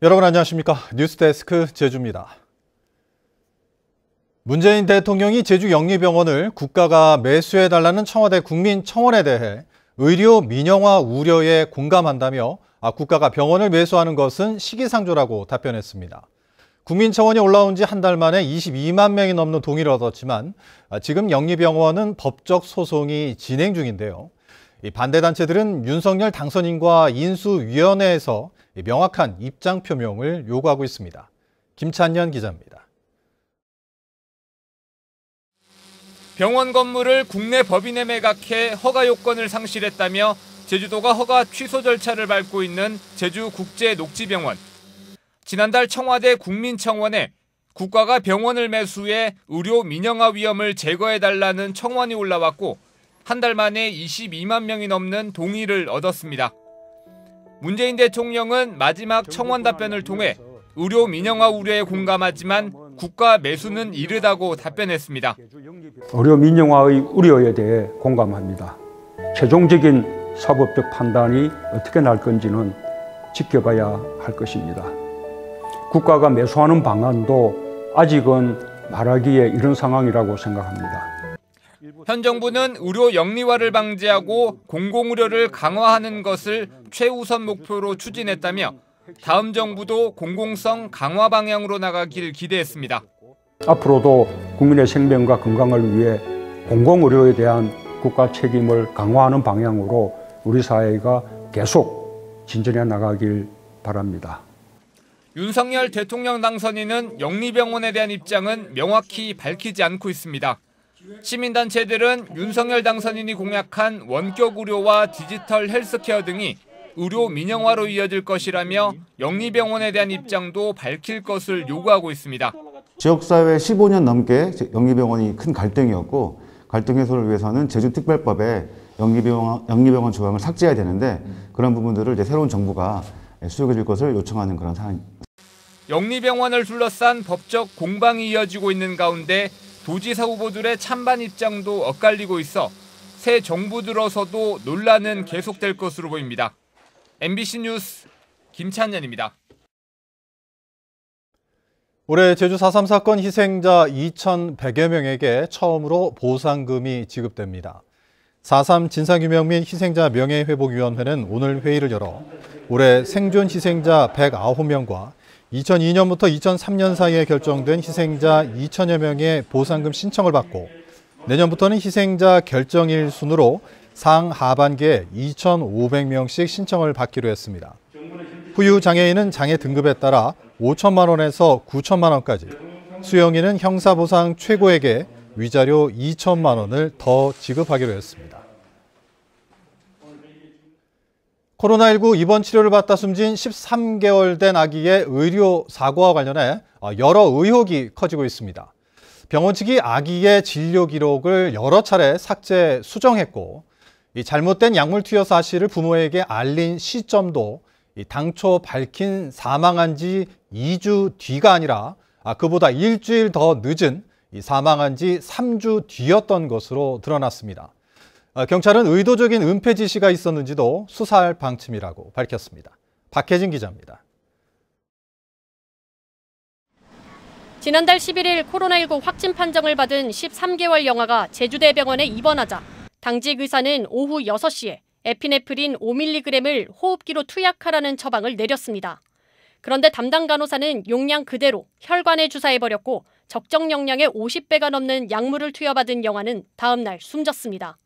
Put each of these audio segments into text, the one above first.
여러분 안녕하십니까. 뉴스데스크 제주입니다. 문재인 대통령이 제주 영리병원을 국가가 매수해달라는 청와대 국민청원에 대해 의료 민영화 우려에 공감한다며 아, 국가가 병원을 매수하는 것은 시기상조라고 답변했습니다. 국민청원이 올라온 지 한 달 만에 22만 명이 넘는 동의를 얻었지만 아, 지금 영리병원은 법적 소송이 진행 중인데요. 반대단체들은 윤석열 당선인과 인수위원회에서 명확한 입장 표명을 요구하고 있습니다. 김찬년 기자입니다. 병원 건물을 국내 법인에 매각해 허가 요건을 상실했다며 제주도가 허가 취소 절차를 밟고 있는 제주국제녹지병원. 지난달 청와대 국민청원에 국가가 병원을 매수해 의료 민영화 위험을 제거해달라는 청원이 올라왔고 한 달 만에 22만 명이 넘는 동의를 얻었습니다. 문재인 대통령은 마지막 청원 답변을 통해 의료 민영화 우려에 공감하지만 국가 매수는 이르다고 답변했습니다. 의료 민영화의 우려에 대해 공감합니다. 최종적인 사법적 판단이 어떻게 날 건지는 지켜봐야 할 것입니다. 국가가 매수하는 방안도 아직은 말하기에 이런 상황이라고 생각합니다. 현 정부는 의료 영리화를 방지하고 공공의료를 강화하는 것을 최우선 목표로 추진했다며 다음 정부도 공공성 강화 방향으로 나가길 기대했습니다. 앞으로도 국민의 생명과 건강을 위해 공공의료에 대한 국가 책임을 강화하는 방향으로 우리 사회가 계속 진전해 나가길 바랍니다. 윤석열 대통령 당선인은 영리병원에 대한 입장은 명확히 밝히지 않고 있습니다. 시민단체들은 윤석열 당선인이 공약한 원격 의료와 디지털 헬스케어 등이 의료 민영화로 이어질 것이라며 영리병원에 대한 입장도 밝힐 것을 요구하고 있습니다. 지역사회 15년 넘게 영리병원이 큰 갈등이었고 갈등 해소를 위해서는 제주특별법에 영리병원, 영리병원 조항을 삭제해야 되는데 그런 부분들을 이제 새로운 정부가 수용해 줄 것을 요청하는 그런 사안. 영리병원을 둘러싼 법적 공방이 이어지고 있는 가운데 도지사 후보들의 찬반 입장도 엇갈리고 있어 새 정부 들어서도 논란은 계속될 것으로 보입니다. MBC 뉴스 김찬년입니다. 올해 제주 4.3 사건 희생자 2,100여 명에게 처음으로 보상금이 지급됩니다. 4.3 진상규명 및 희생자 명예회복위원회는 오늘 회의를 열어 올해 생존 희생자 109명과 2002년부터 2003년 사이에 결정된 희생자 2천여 명의 보상금 신청을 받고 내년부터는 희생자 결정일 순으로 상 하반기에 2,500명씩 신청을 받기로 했습니다. 후유 장애인은 장애 등급에 따라 5천만 원에서 9천만 원까지, 수영인은 형사보상 최고액에 위자료 2천만 원을 더 지급하기로 했습니다. 코로나19 입원 치료를 받다 숨진 13개월 된 아기의 의료 사고와 관련해 어, 여러 의혹이 커지고 있습니다. 병원 측이 아기의 진료 기록을 여러 차례 삭제, 수정했고 이 잘못된 약물 투여 사실을 부모에게 알린 시점도 이 당초 밝힌 사망한 지 2주 뒤가 아니라 아, 그보다 일주일 더 늦은 이 사망한 지 3주 뒤였던 것으로 드러났습니다. 아, 경찰은 의도적인 은폐 지시가 있었는지도 수사할 방침이라고 밝혔습니다. 박혜진 기자입니다. 지난달 11일 코로나19 확진 판정을 받은 13개월 영화가 제주대병원에 입원하자 당직 의사는 오후 6시에 에피네프린 5mg을 호흡기로 투약하라는 처방을 내렸습니다. 그런데 담당 간호사는 용량 그대로 혈관에 주사해버렸고 적정 용량의 50배가 넘는 약물을 투여받은 영화는 다음날 숨졌습니다.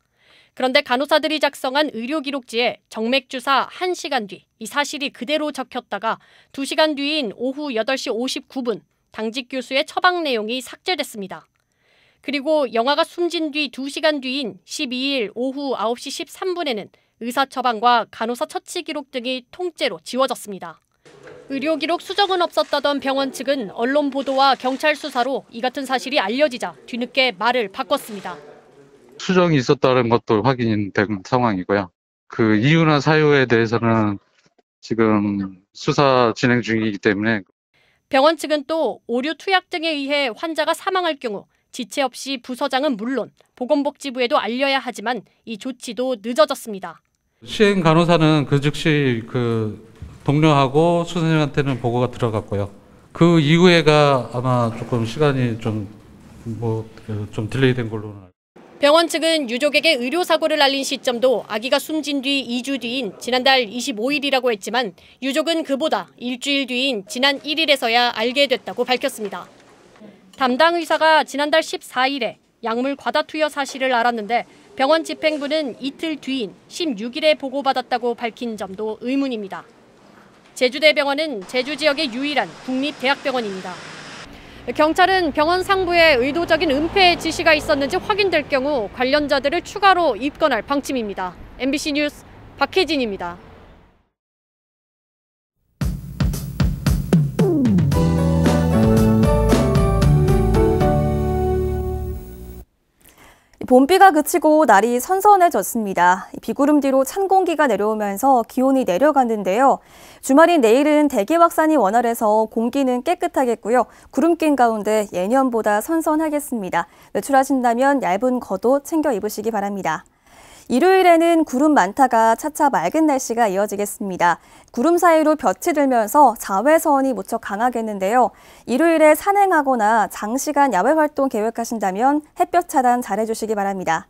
그런데 간호사들이 작성한 의료 기록지에 정맥 주사 1시간 뒤 이 사실이 그대로 적혔다가 2시간 뒤인 오후 8시 59분 당직 교수의 처방 내용이 삭제됐습니다. 그리고 영화가 숨진 뒤 2시간 뒤인 12일 오후 9시 13분에는 의사 처방과 간호사 처치 기록 등이 통째로 지워졌습니다. 의료 기록 수정은 없었다던 병원 측은 언론 보도와 경찰 수사로 이 같은 사실이 알려지자 뒤늦게 말을 바꿨습니다. 수정이 있었다는 것도 확인된 상황이고요. 그 이유나 사유에 대해서는 지금 수사 진행 중이기 때문에 병원 측은 또 오류 투약 등에 의해 환자가 사망할 경우 지체 없이 부서장은 물론 보건복지부에도 알려야 하지만 이 조치도 늦어졌습니다. 시행 간호사는 그 즉시 그 동료하고 수선생한테는 보고가 들어갔고요. 그 이후에가 아마 조금 시간이 좀 뭐좀 뭐좀 딜레이된 걸로는. 병원 측은 유족에게 의료사고를 알린 시점도 아기가 숨진 뒤 2주 뒤인 지난달 25일이라고 했지만 유족은 그보다 일주일 뒤인 지난 1일에서야 알게 됐다고 밝혔습니다. 담당 의사가 지난달 14일에 약물 과다 투여 사실을 알았는데 병원 집행부는 이틀 뒤인 16일에 보고받았다고 밝힌 점도 의문입니다. 제주대병원은 제주 지역의 유일한 국립대학병원입니다. 경찰은 병원 상부에 의도적인 은폐 지시가 있었는지 확인될 경우 관련자들을 추가로 입건할 방침입니다. MBC 뉴스 박혜진입니다. 봄비가 그치고 날이 선선해졌습니다. 비구름 뒤로 찬 공기가 내려오면서 기온이 내려갔는데요. 주말인 내일은 대기 확산이 원활해서 공기는 깨끗하겠고요. 구름 낀 가운데 예년보다 선선하겠습니다. 외출하신다면 얇은 겉옷 챙겨 입으시기 바랍니다. 일요일에는 구름 많다가 차차 맑은 날씨가 이어지겠습니다. 구름 사이로 볕이 들면서 자외선이 무척 강하겠는데요. 일요일에 산행하거나 장시간 야외 활동 계획하신다면 햇볕 차단 잘해주시기 바랍니다.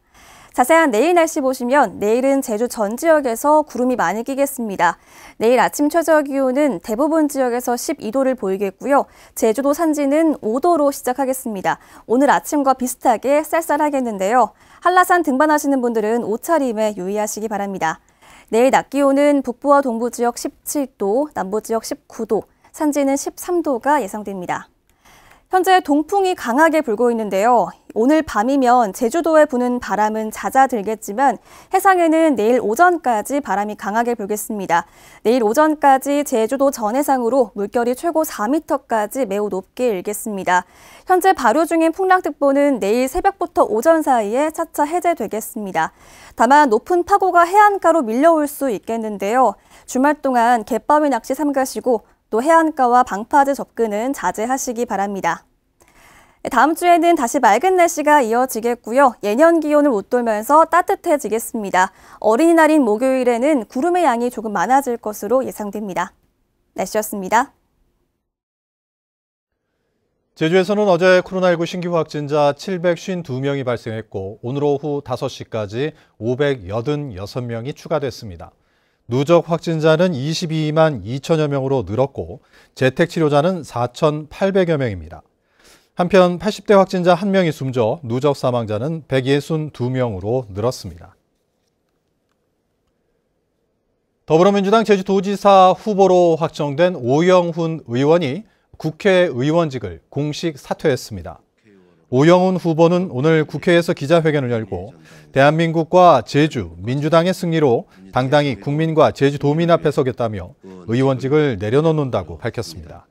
자세한 내일 날씨 보시면 내일은 제주 전 지역에서 구름이 많이 끼겠습니다. 내일 아침 최저 기온은 대부분 지역에서 12도를 보이겠고요. 제주도 산지는 5도로 시작하겠습니다. 오늘 아침과 비슷하게 쌀쌀하겠는데요. 한라산 등반하시는 분들은 옷차림에 유의하시기 바랍니다. 내일 낮 기온은 북부와 동부 지역 17도, 남부 지역 19도, 산지는 13도가 예상됩니다. 현재 동풍이 강하게 불고 있는데요. 오늘 밤이면 제주도에 부는 바람은 잦아들겠지만 해상에는 내일 오전까지 바람이 강하게 불겠습니다. 내일 오전까지 제주도 전해상으로 물결이 최고 4m까지 매우 높게 일겠습니다. 현재 발효 중인 풍랑특보는 내일 새벽부터 오전 사이에 차차 해제되겠습니다. 다만 높은 파고가 해안가로 밀려올 수 있겠는데요. 주말 동안 갯바위 낚시 삼가시고 또 해안가와 방파제 접근은 자제하시기 바랍니다. 네, 다음 주에는 다시 맑은 날씨가 이어지겠고요. 예년 기온을 웃돌면서 따뜻해지겠습니다. 어린이날인 목요일에는 구름의 양이 조금 많아질 것으로 예상됩니다. 날씨였습니다. 제주에서는 어제 코로나19 신규 확진자 752명이 발생했고 오늘 오후 5시까지 586명이 추가됐습니다. 누적 확진자는 22만 2천여 명으로 늘었고 재택치료자는 4,800여 명입니다. 한편 80대 확진자 1명이 숨져 누적 사망자는 162명으로 늘었습니다. 더불어민주당 제주도지사 후보로 확정된 오영훈 의원이 국회의원직을 공식 사퇴했습니다. 오영훈 후보는 오늘 국회에서 기자회견을 열고 대한민국과 제주, 민주당의 승리로 당당히 국민과 제주도민 앞에 서겠다며 의원직을 내려놓는다고 밝혔습니다.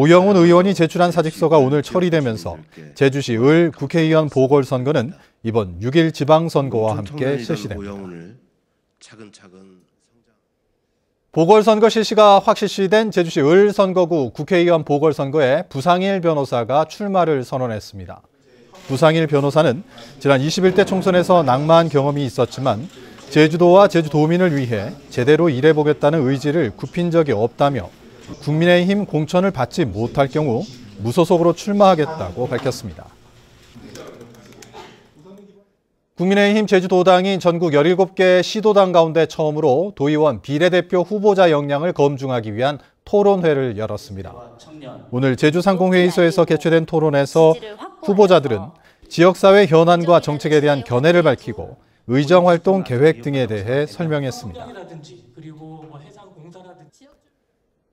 오영훈 의원이 제출한 사직서가 오늘 처리되면서 제주시 을 국회의원 보궐선거는 이번 6일 지방선거와 함께 실시됩니다. 보궐선거 실시가 확실시된 제주시 을 선거구 국회의원 보궐선거에 부상일 변호사가 출마를 선언했습니다. 부상일 변호사는 지난 21대 총선에서 낭만 경험이 있었지만 제주도와 제주도민을 위해 제대로 일해보겠다는 의지를 굽힌 적이 없다며 국민의힘 공천을 받지 못할 경우 무소속으로 출마하겠다고 밝혔습니다. 국민의힘 제주도당이 전국 17개 시도당 가운데 처음으로 도의원 비례대표 후보자 역량을 검증하기 위한 토론회를 열었습니다. 오늘 제주상공회의소에서 개최된 토론에서 후보자들은 지역사회 현안과 정책에 대한 견해를 밝히고 의정활동 계획 등에 대해 설명했습니다.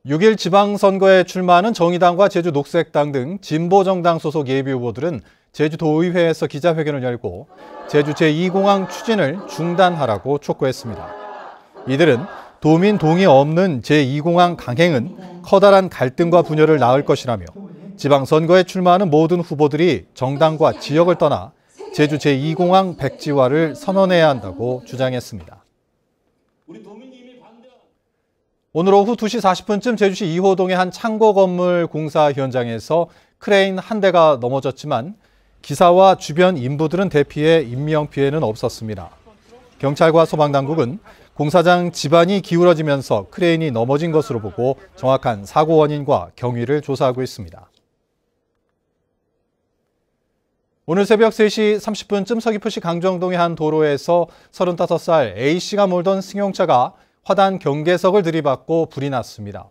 6일 지방선거에 출마하는 정의당과 제주 녹색당 등 진보정당 소속 예비후보들은 제주도의회에서 기자회견을 열고 제주 제2공항 추진을 중단하라고 촉구했습니다. 이들은 도민 동의 없는 제2공항 강행은 커다란 갈등과 분열을 낳을 것이라며 지방선거에 출마하는 모든 후보들이 정당과 지역을 떠나 제주 제2공항 백지화를 선언해야 한다고 주장했습니다. 오늘 오후 2시 40분쯤 제주시 이호동의 한 창고 건물 공사 현장에서 크레인 한 대가 넘어졌지만 기사와 주변 인부들은 대피해 인명 피해는 없었습니다. 경찰과 소방당국은 공사장 집안이 기울어지면서 크레인이 넘어진 것으로 보고 정확한 사고 원인과 경위를 조사하고 있습니다. 오늘 새벽 3시 30분쯤 서귀포시 강정동의 한 도로에서 35살 A씨가 몰던 승용차가 화단 경계석을 들이받고 불이 났습니다.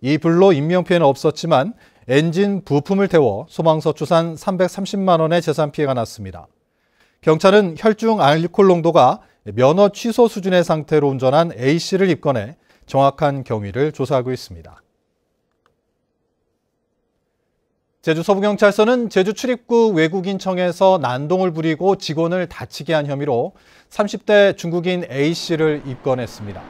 이 불로 인명피해는 없었지만 엔진 부품을 태워 소방서 추산 330만 원의 재산 피해가 났습니다. 경찰은 혈중 알코올 농도가 면허 취소 수준의 상태로 운전한 A씨를 입건해 정확한 경위를 조사하고 있습니다. 제주 서부경찰서는 제주 출입구 외국인청에서 난동을 부리고 직원을 다치게 한 혐의로 30대 중국인 A씨를 입건했습니다.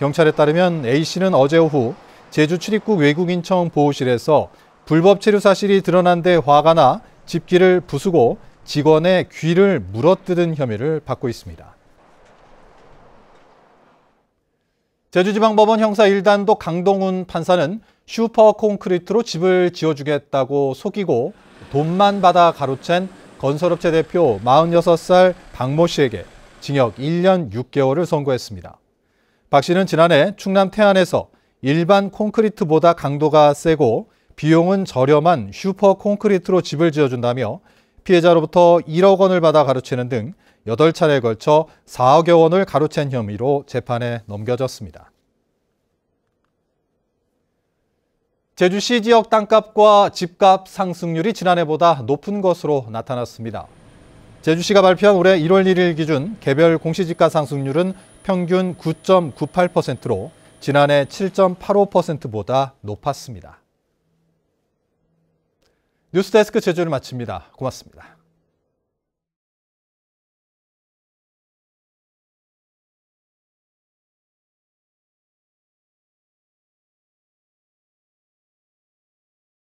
경찰에 따르면 A씨는 어제 오후 제주 출입구 외국인청 보호실에서 불법 체류 사실이 드러난 데 화가 나 집기를 부수고 직원의 귀를 물어뜯은 혐의를 받고 있습니다. 제주지방법원 형사 1단독 강동훈 판사는 슈퍼 콘크리트로 집을 지어주겠다고 속이고 돈만 받아 가로챈 건설업체 대표 46살 박모 씨에게 징역 1년 6개월을 선고했습니다. 박 씨는 지난해 충남 태안에서 일반 콘크리트보다 강도가 세고 비용은 저렴한 슈퍼 콘크리트로 집을 지어준다며 피해자로부터 1억 원을 받아 가로채는 등 8차례에 걸쳐 4억여 원을 가로챈 혐의로 재판에 넘겨졌습니다. 제주시 지역 땅값과 집값 상승률이 지난해보다 높은 것으로 나타났습니다. 제주시가 발표한 올해 1월 1일 기준 개별 공시지가 상승률은 평균 9.98%로 지난해 7.85%보다 높았습니다. 뉴스데스크 제주를 마칩니다. 고맙습니다.